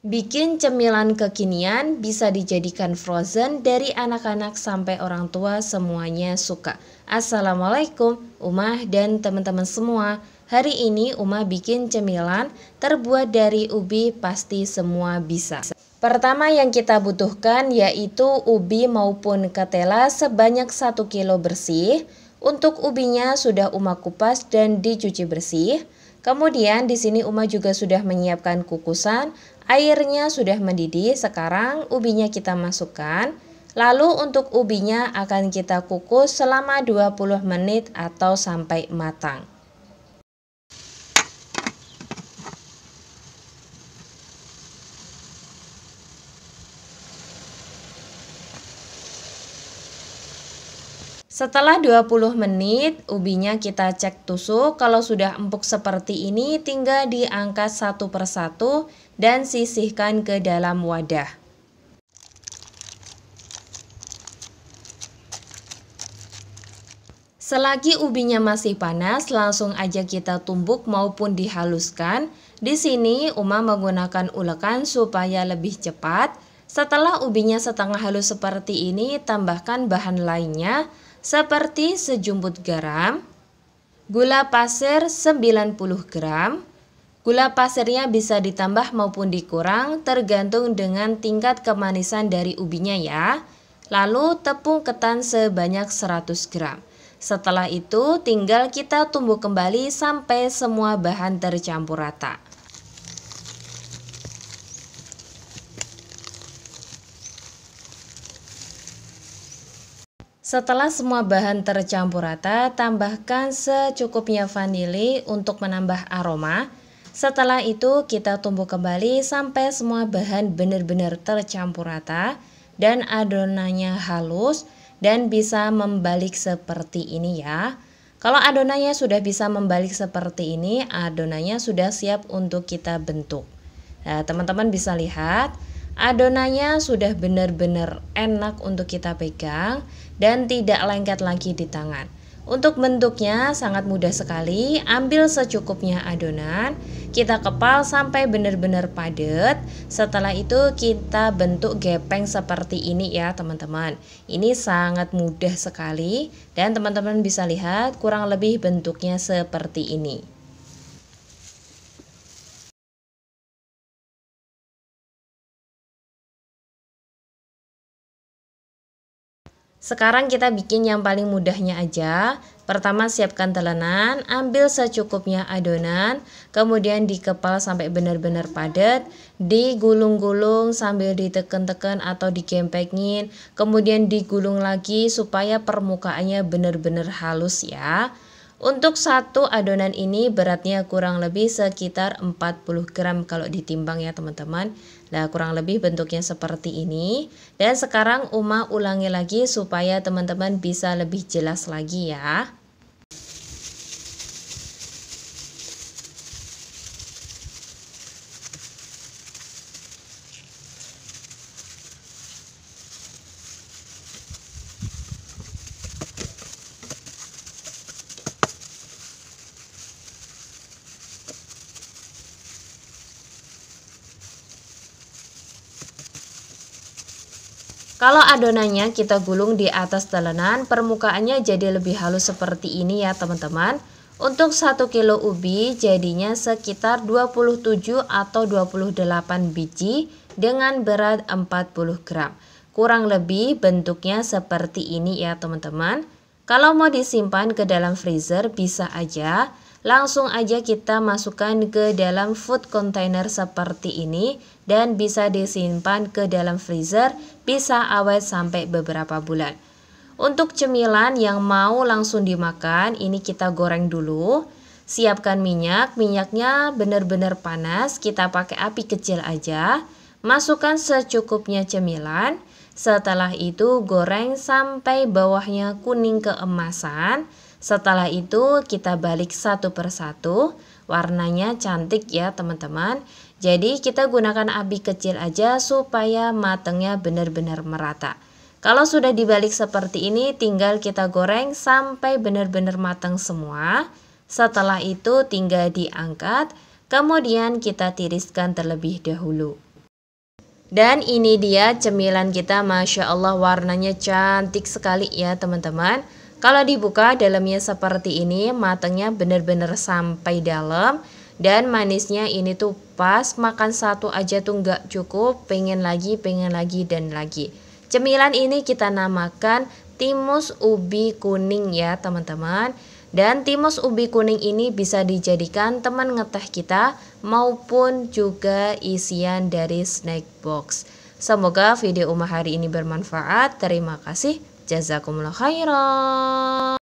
Bikin cemilan kekinian bisa dijadikan frozen dari anak-anak sampai orang tua semuanya suka. Assalamualaikum Umah dan teman-teman semua. Hari ini Umah bikin cemilan terbuat dari ubi pasti semua bisa. Pertama yang kita butuhkan yaitu ubi maupun ketela sebanyak 1 kilo bersih. Untuk ubinya sudah Umah kupas dan dicuci bersih. Kemudian di sini Uma juga sudah menyiapkan kukusan Airnya sudah mendidih, sekarang ubinya kita masukkan. Lalu untuk ubinya akan kita kukus selama 20 menit atau sampai matang. Setelah 20 menit, ubinya kita cek tusuk. Kalau sudah empuk seperti ini, tinggal diangkat satu persatu dan sisihkan ke dalam wadah. Selagi ubinya masih panas, langsung aja kita tumbuk maupun dihaluskan. Di sini Uma menggunakan ulekan supaya lebih cepat. Setelah ubinya setengah halus seperti ini, tambahkan bahan lainnya seperti sejumput garam, gula pasir 90 gram, Gula pasirnya bisa ditambah maupun dikurang tergantung dengan tingkat kemanisan dari ubinya ya. Lalu tepung ketan sebanyak 100 gram. Setelah itu tinggal kita tumbuh kembali sampai semua bahan tercampur rata. Setelah semua bahan tercampur rata, tambahkan secukupnya vanili untuk menambah aroma. Setelah itu kita tumbuk kembali sampai semua bahan benar-benar tercampur rata dan adonannya halus dan bisa membalik seperti ini ya. Kalau adonannya sudah bisa membalik seperti ini, adonannya sudah siap untuk kita bentuk. Nah, teman-teman bisa lihat, Adonannya sudah benar-benar enak untuk kita pegang dan tidak lengket lagi di tangan. Untuk bentuknya sangat mudah sekali, ambil secukupnya adonan, kita kepal sampai benar-benar padat. Setelah itu kita bentuk gepeng seperti ini ya teman-teman. Ini sangat mudah sekali dan teman-teman bisa lihat kurang lebih bentuknya seperti ini. Sekarang kita bikin yang paling mudahnya aja. Pertama siapkan telenan ambil secukupnya adonan, kemudian dikepal sampai benar-benar padat, digulung-gulung sambil diteken-teken atau digempengin, kemudian digulung lagi supaya permukaannya benar-benar halus ya. Untuk satu adonan ini beratnya kurang lebih sekitar 40 gram kalau ditimbang ya teman-teman. Nah kurang lebih bentuknya seperti ini. Dan sekarang Uma ulangi lagi supaya teman-teman bisa lebih jelas lagi ya. Kalau adonannya kita gulung di atas telenan, permukaannya jadi lebih halus seperti ini ya teman-teman. Untuk 1 kilo ubi jadinya sekitar 27 atau 28 biji dengan berat 40 gram. Kurang lebih bentuknya seperti ini ya teman-teman. Kalau mau disimpan ke dalam freezer bisa aja, langsung aja kita masukkan ke dalam food container seperti ini dan bisa disimpan ke dalam freezer, bisa awet sampai beberapa bulan. Untuk cemilan yang mau langsung dimakan, ini kita goreng dulu. Siapkan minyak, minyaknya benar-benar panas, kita pakai api kecil aja. Masukkan secukupnya cemilan, setelah itu goreng sampai bawahnya kuning keemasan. Setelah itu kita balik satu persatu. Warnanya cantik ya teman-teman. Jadi kita gunakan api kecil aja supaya matangnya benar-benar merata. Kalau sudah dibalik seperti ini tinggal kita goreng sampai benar-benar matang semua. Setelah itu tinggal diangkat, kemudian kita tiriskan terlebih dahulu. Dan ini dia cemilan kita, Masya Allah warnanya cantik sekali ya teman-teman. Kalau dibuka dalamnya seperti ini, matangnya benar-benar sampai dalam dan manisnya ini tuh pas makan satu aja tuh nggak cukup pengen lagi pengen lagi dan lagi cemilan ini kita namakan timus ubi kuning ya teman-teman dan timus ubi kuning ini bisa dijadikan teman ngeteh kita maupun juga isian dari snack box semoga video Uma hari ini bermanfaat terima kasih Jazakumullah khairan.